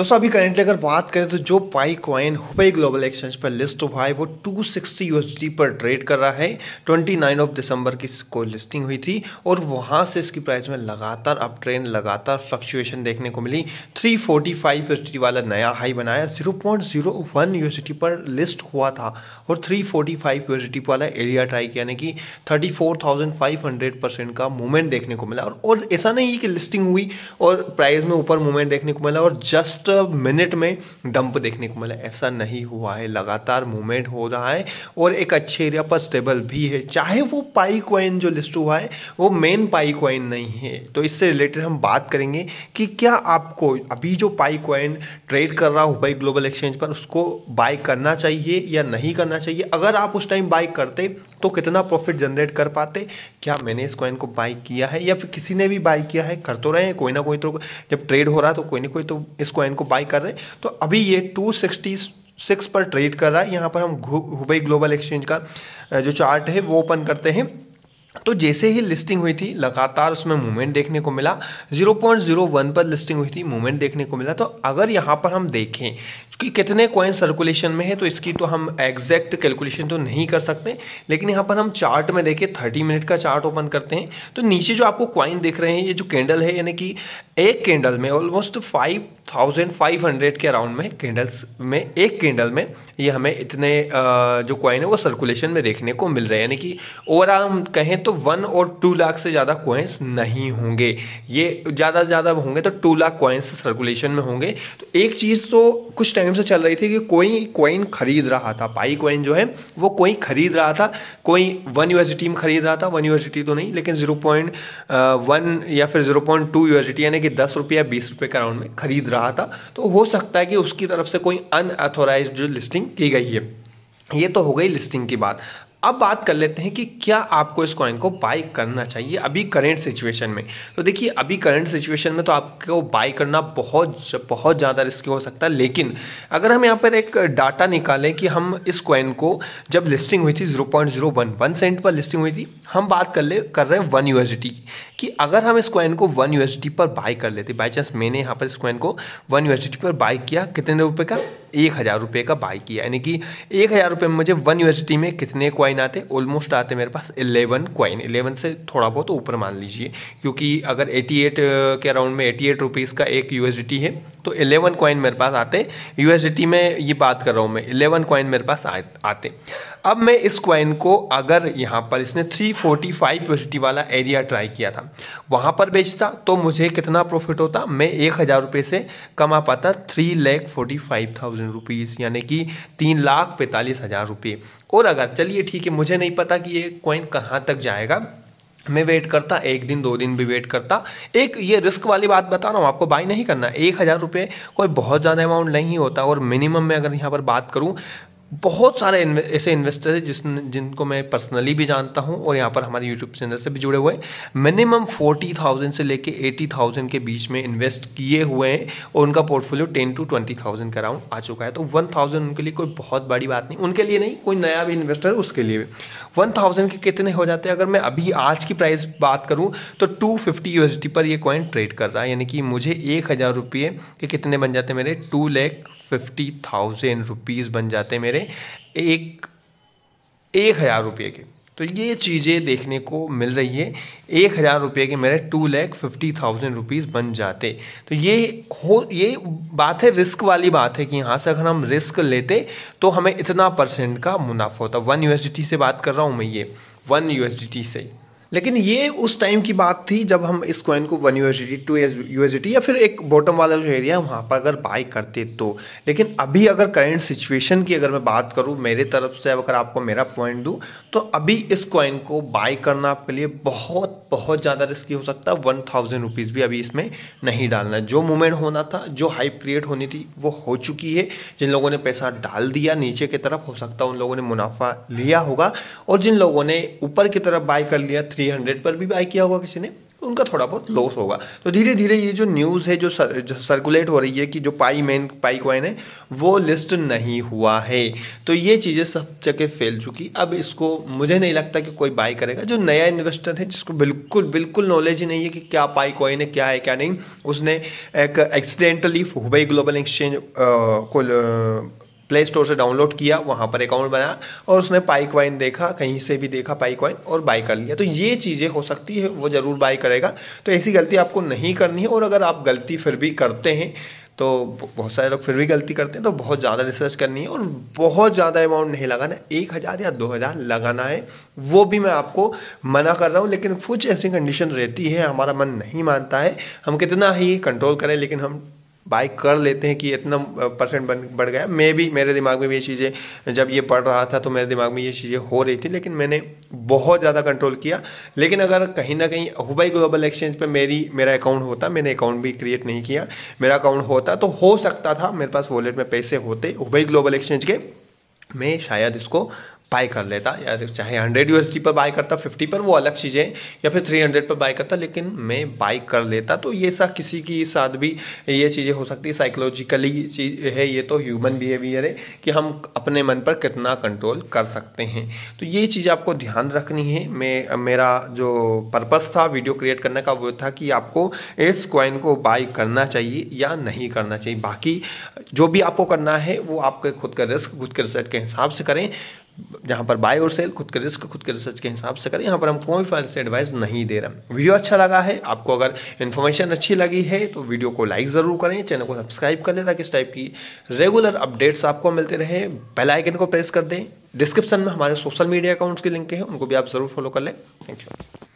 दोस्तों अभी करेंटली अगर बात करें तो जो Pi coin Huobi global exchange पर लिस्ट हुआ है वो 260 यूएसडी पर ट्रेड कर रहा है 29 ऑफ दिसंबर की इसको लिस्टिंग हुई थी और वहां से इसकी प्राइस में लगातार अप ट्रेंड लगातार फ्लक्चुएशन देखने को मिली 345 फोर्टी वाला नया हाई बनाया 0.01 पॉइंट पर लिस्ट हुआ था और 345 फोर्टी वाला एरिया ट्राई यानी कि थर्टी परसेंट का मूवमेंट देखने को मिला और, ऐसा नहीं है कि लिस्टिंग हुई और प्राइस में ऊपर मूवमेंट देखने को मिला और जस्ट मिनट में डंप देखने को मिला ऐसा नहीं हुआ है लगातार मूवमेंट हो रहा है और एक अच्छे एरिया पर स्टेबल भी है चाहे वो पाई क्वाइन जो लिस्ट हुआ है वो मेन पाई क्वाइन नहीं है तो इससे रिलेटेड हम बात करेंगे कि क्या आपको अभी जो पाई क्वाइन ट्रेड कर रहा भाई ग्लोबल एक्सचेंज पर उसको बाय करना चाहिए या नहीं करना चाहिए अगर आप उस टाइम बाय करते तो कितना प्रॉफिट जनरेट कर पाते क्या मैंने इस कॉइन को बाय किया है या फिर किसी ने भी बाय किया है कर तो रहे हैं कोई ना कोई तो जब ट्रेड हो रहा है तो कोई ना कोई तो इस कॉइन को बाई कर रहे तो अभी ये टू सिक्सटी सिक्स पर ट्रेड कर रहा है यहाँ पर हम हुबई ग्लोबल एक्सचेंज का जो चार्ट है वो ओपन करते हैं तो जैसे ही लिस्टिंग हुई थी लगातार उसमें मूवमेंट देखने को मिला 0.01 पर लिस्टिंग हुई थी मूवमेंट देखने को मिला तो अगर यहाँ पर हम देखें कि कितने कॉइन सर्कुलेशन में है तो इसकी तो हम एग्जैक्ट कैलकुलेशन तो नहीं कर सकते लेकिन यहाँ पर हम चार्ट में देखें थर्टी मिनट का चार्ट ओपन करते हैं तो नीचे जो आपको क्वाइन देख रहे हैं ये जो कैंडल है यानी कि एक कैंडल में almost five thousand five hundred के अराउंड में कैंडल्स में एक कैंडल में ये हमें इतने जो क्वाइन है वो सर्कुलेशन में देखने को मिल रहे हैं यानी कि ओवरऑल हम कहें तो तो वन और टू लाख से ज़्यादा कॉइन्स नहीं होंगे ये ज़्यादा से ज़्यादा होंगे तो टू लाख कॉइन्स सर्कुलेशन में होंगे तो एक चीज़ तो कुछ टाइम से चल रही थी कि कोई कॉइन खरीद रहा था पाई कॉइन जो है वो कोई खरीद रहा था कोई वन यूएसडी में खरीद रहा था वन यूएसडी तो नहीं लेकिन जीरो पॉइंट वन या फिर जीरो पॉइंट टू यूएसडी यानी कि दस रुपया बीस रुपये के राउंड में खरीद रहा था तो हो सकता है कि उसकी तरफ से कोई अनऑथोराइज लिस्टिंग की गई है ये तो हो गई लिस्टिंग की बात अब बात कर लेते हैं कि क्या आपको इस कॉइन को बाई करना चाहिए अभी करेंट सिचुएशन में तो देखिए अभी करेंट सिचुएशन में तो आपको बाई करना बहुत बहुत ज़्यादा रिस्की हो सकता है लेकिन अगर हम यहाँ पर एक डाटा निकालें कि हम इस कॉइन को जब लिस्टिंग हुई थी zero point zero one one cent पर लिस्टिंग हुई थी हम बात कर ले कर रहे हैं वन यू की कि अगर हम इस कॉइन को वन यू पर बाई कर लेते बाई चांस मैंने यहाँ पर इस कॉइन को वन यू पर बाई किया कितने रुपये का एक हज़ार रुपये का बाई किया यानी कि एक हज़ार रुपये में मुझे वन यूएसडी में कितने क्वाइन आते ऑलमोस्ट आते मेरे पास इलेवन क्वाइन इलेवन से थोड़ा बहुत ऊपर मान लीजिए क्योंकि अगर एटी एट के अराउंड में एटी एट रुपीज़ का एक यू है तो 11 कॉइन मेरे पास आते यूएसडी में ये बात कर रहा हूँ मैं 11 कॉइन मेरे पास आ, आते अब मैं इस कॉइन को अगर यहाँ पर इसने 345 फोर्टी फाइव वाला एरिया ट्राई किया था वहाँ पर बेचता तो मुझे कितना प्रॉफिट होता मैं एक हज़ार रुपये से कमा पाता three lakh forty five thousand rupees यानी कि तीन लाख पैंतालीस हज़ार रुपये और अगर चलिए ठीक है मुझे नहीं पता कि ये कॉइन कहाँ तक जाएगा मैं वेट करता एक दिन दो दिन भी वेट करता एक ये रिस्क वाली बात बता रहा हूँ आपको बाई नहीं करना एक हज़ार रुपये कोई बहुत ज़्यादा अमाउंट नहीं होता और मिनिमम मैं अगर यहाँ पर बात करूँ बहुत सारे ऐसे इन्वेस्टर हैं जिस जिनको मैं पर्सनली भी जानता हूं और यहाँ पर हमारे यूट्यूब चैनल से भी जुड़े हुए हैं मिनिमम फोर्टी थाउजेंड से लेके एटी थाउजेंड के बीच में इन्वेस्ट किए हुए हैं और उनका portfolio ten two twenty thousand का राउंड आ चुका है तो वन थाउजेंड उनके लिए कोई बहुत बड़ी बात नहीं उनके लिए नहीं कोई नया भी इन्वेस्टर उसके लिए भी वन थाउजेंड के कितने हो जाते हैं अगर मैं अभी आज की प्राइस बात करूँ तो टू फिफ्टी यूएसडी पर ये कॉइन ट्रेड कर रहा है यानी कि मुझे एक हज़ार रुपये के कितने बन जाते हैं मेरे two lakh fifty thousand rupees बन जाते हैं मेरे करें एक एक हज़ार रुपये के तो ये चीज़ें देखने को मिल रही है एक हज़ार रुपये के मेरे two lakh fifty thousand rupees बन जाते तो ये हो ये बात है रिस्क वाली बात है कि यहाँ से अगर हम रिस्क लेते तो हमें इतना परसेंट का मुनाफा होता वन यूएसडीटी से बात कर रहा हूँ मैं ये वन यूएसडीटी से लेकिन ये उस टाइम की बात थी जब हम इस कॉइन को वन यूएसडी टू यूएसडी या फिर एक बॉटम वाला जो एरिया है वहाँ पर अगर बाई करते तो लेकिन अभी अगर करेंट सिचुएशन की अगर मैं बात करूँ मेरे तरफ से अगर आपको मेरा पॉइंट दूँ तो अभी इस कॉइन को बाई करना आपके लिए बहुत बहुत ज़्यादा रिस्की हो सकता है वन थाउजेंड रुपीज़ भी अभी इसमें नहीं डालना जो मूवमेंट होना था जो हाइप क्रिएट होनी थी वो हो चुकी है जिन लोगों ने पैसा डाल दिया नीचे की तरफ हो सकता है उन लोगों ने मुनाफा लिया होगा और जिन लोगों ने ऊपर की तरफ बाई कर लिया थ्री थ्री हंड्रेड पर भी बाय किया होगा किसी ने तो उनका थोड़ा बहुत लॉस होगा तो धीरे धीरे ये जो न्यूज़ है जो, सर, जो सर्कुलेट हो रही है कि जो पाई मेन पाई क्वाइन है वो लिस्ट नहीं हुआ है तो ये चीज़ें सब जगह फैल चुकी अब इसको मुझे नहीं लगता कि कोई बाय करेगा जो नया इन्वेस्टर है जिसको बिल्कुल बिल्कुल नॉलेज ही नहीं है कि क्या पाई क्वाइन है क्या है क्या नहीं उसने एक एक्सीडेंटली हुबई ग्लोबल एक्सचेंज को प्ले स्टोर से डाउनलोड किया वहाँ पर अकाउंट बनाया और उसने पाइक वाइन देखा कहीं से भी देखा पाइक वाइन और बाई कर लिया तो ये चीज़ें हो सकती है वो ज़रूर बाई करेगा तो ऐसी गलती आपको नहीं करनी है और अगर आप गलती फिर भी करते हैं तो बहुत सारे लोग फिर भी गलती करते हैं तो बहुत ज़्यादा रिसर्च करनी है और बहुत ज़्यादा अमाउंट नहीं लगाना एक हज़ार या दो हज़ार लगाना है वो भी मैं आपको मना कर रहा हूँ लेकिन कुछ ऐसी कंडीशन रहती है हमारा मन नहीं मानता है हम कितना ही कंट्रोल करें लेकिन हम बाई कर लेते हैं कि इतना परसेंट बढ़ गया मे भी मेरे दिमाग में भी ये चीज़ें जब ये पढ़ रहा था तो मेरे दिमाग में ये चीज़ें हो रही थी लेकिन मैंने बहुत ज़्यादा कंट्रोल किया लेकिन अगर कहीं ना कहीं हुबई ग्लोबल एक्सचेंज पर मेरी मेरा अकाउंट होता मैंने अकाउंट भी क्रिएट नहीं किया मेरा अकाउंट होता तो हो सकता था मेरे पास वॉलेट में पैसे होते हुबई ग्लोबल एक्सचेंज के मैं शायद इसको बाय कर लेता या चाहे हंड्रेड यू पर बाय करता फिफ्टी पर वो अलग चीज़ें या फिर थ्री हंड्रेड पर बाय करता लेकिन मैं बाय कर लेता तो ये सा किसी की साथ भी ये चीज़ें हो सकती है साइकोलॉजिकली चीज है ये तो ह्यूमन बिहेवियर है कि हम अपने मन पर कितना कंट्रोल कर सकते हैं तो ये चीज़ आपको ध्यान रखनी है मैं मेरा जो पर्पस था वीडियो क्रिएट करने का वो था कि आपको इस क्वाइन को बाय करना चाहिए या नहीं करना चाहिए बाकी जो भी आपको करना है वो आपके खुद का रिस्क खुद के रिसर्च के हिसाब से करें जहाँ पर बाय और सेल खुद के रिस्क खुद के रिसर्च के हिसाब से करें यहाँ पर हम कोई फाइनेंशियल एडवाइस नहीं दे रहे वीडियो अच्छा लगा है आपको अगर इन्फॉर्मेशन अच्छी लगी है तो वीडियो को लाइक ज़रूर करें चैनल को सब्सक्राइब कर लें ताकि इस टाइप की रेगुलर अपडेट्स आपको मिलते रहे बेल आइकन को प्रेस कर दें डिस्क्रिप्शन में हमारे सोशल मीडिया अकाउंट्स के लिंक हैं उनको भी आप ज़रूर फॉलो कर लें थैंक यू